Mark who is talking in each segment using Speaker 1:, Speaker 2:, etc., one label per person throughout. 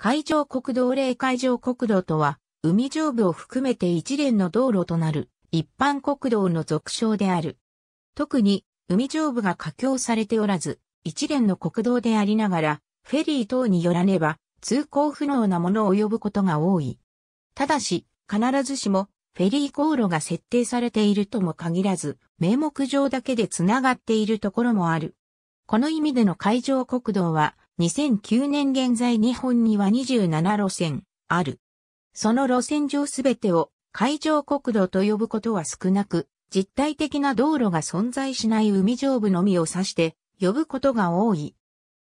Speaker 1: 海上国道令海上国道とは、海上部を含めて一連の道路となる一般国道の俗称である。特に、海上部が架橋されておらず、一連の国道でありながら、フェリー等によらねば、通行不能なものを及ぶことが多い。ただし、必ずしも、フェリー航路が設定されているとも限らず、名目上だけでつながっているところもある。この意味での海上国道は、2009年現在日本には27路線ある。その路線上すべてを海上国土と呼ぶことは少なく、実体的な道路が存在しない海上部のみを指して呼ぶことが多い。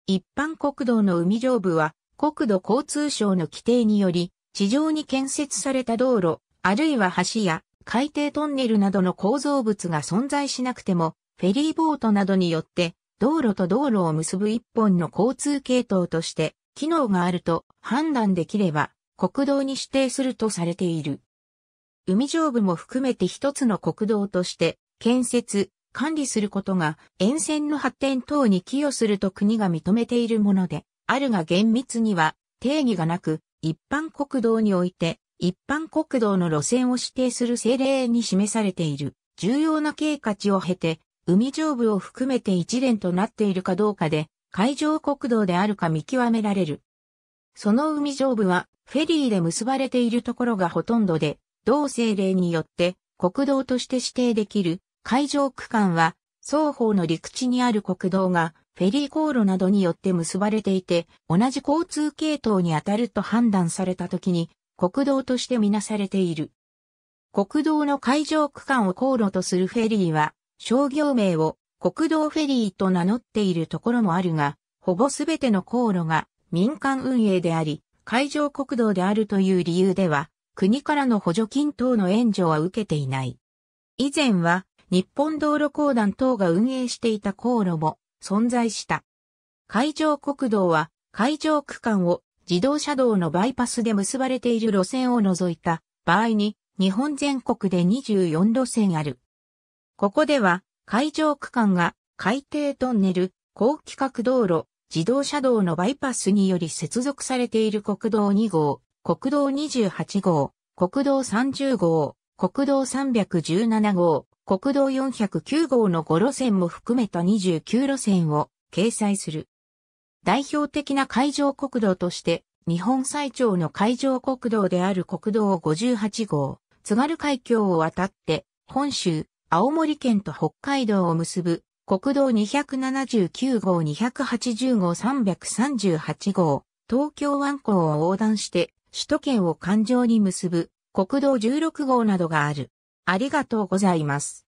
Speaker 1: 一般国道の海上部は国土交通省の規定により地上に建設された道路、あるいは橋や海底トンネルなどの構造物が存在しなくてもフェリーボートなどによって道路と道路を結ぶ一本の交通系統として機能があると判断できれば国道に指定するとされている。海上部も含めて一つの国道として建設、管理することが沿線の発展等に寄与すると国が認めているもので、あるが厳密には定義がなく、一般国道において一般国道の路線を指定する政令に示されている重要な経過値を経て海上部を含めて一連となっているかどうかで、海上国道であるか見極められる。その海上部は、フェリーで結ばれているところがほとんどで、同政令によって国道として指定できる海上区間は、双方の陸地にある国道がフェリー航路などによって結ばれていて、同じ交通系統に当たると判断された時に、国道としてみなされている。国道の海上区間を航路とするフェリーは、商業名を国道フェリーと名乗っているところもあるが、ほぼすべての航路が民間運営であり、海上国道であるという理由では、国からの補助金等の援助は受けていない。以前は、日本道路公団等が運営していた航路も存在した。海上国道は、海上区間を自動車道のバイパスで結ばれている路線を除いた場合に、日本全国で24路線ある。ここでは、海上区間が海底トンネル、高規格道路、自動車道のバイパスにより接続されている国道2号、国道28号、国道30号、国道317号、国道409号の5路線も含めた29路線を掲載する。代表的な海上国道として、日本最長の海上国道である国道58号、津軽海峡を渡って、本州、青森県と北海道を結ぶ国道279号280号338号、東京湾港を横断して首都圏を環状に結ぶ国道16号などがある。ありがとうございます。